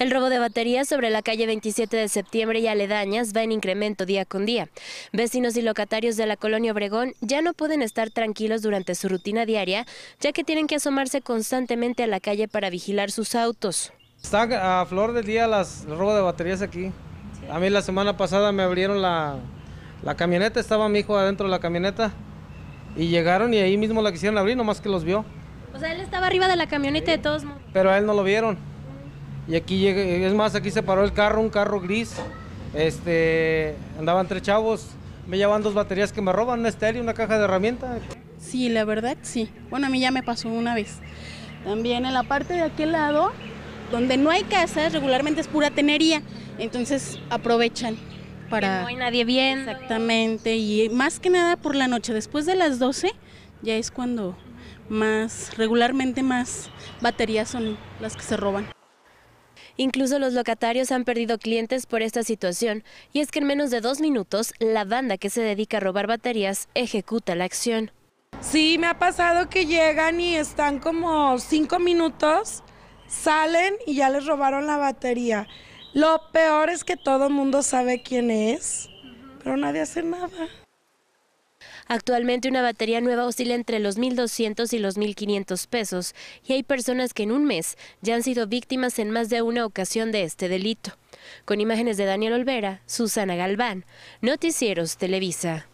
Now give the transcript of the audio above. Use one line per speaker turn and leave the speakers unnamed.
El robo de baterías sobre la calle 27 de septiembre y aledañas va en incremento día con día. Vecinos y locatarios de la colonia Obregón ya no pueden estar tranquilos durante su rutina diaria, ya que tienen que asomarse constantemente a la calle para vigilar sus
autos. Están a flor del día los robos de baterías aquí. A mí la semana pasada me abrieron la, camioneta, estaba mi hijo adentro de la camioneta y llegaron y ahí mismo la quisieron abrir, nomás que los vio.
O sea, él estaba arriba de la camioneta de todos modos.
Pero a él no lo vieron. Y aquí llegué, es más, aquí se paró el carro, un carro gris. Este, andaban tres chavos, me llevan dos baterías que me roban, una estéreo, una caja de herramientas.
Sí, la verdad sí. Bueno, a mí ya me pasó una vez. También en la parte de aquel lado, donde no hay casas, regularmente es pura tenería. Entonces aprovechan para... no hay nadie bien. Exactamente. Y más que nada por la noche, después de las 12, ya es cuando más, regularmente más baterías son las que se
roban. Incluso los locatarios han perdido clientes por esta situación, y es que en menos de dos minutos la banda que se dedica a robar baterías ejecuta la acción.
Sí, me ha pasado que llegan y están como cinco minutos, salen y ya les robaron la batería. Lo peor es que todo el mundo sabe quién es, pero nadie hace nada. Actualmente una batería nueva
oscila entre los 1.200 y los 1.500 pesos y hay personas que en un mes ya han sido víctimas en más de una ocasión de este delito. Con imágenes de Daniel Olvera, Susana Galván, Noticieros Televisa.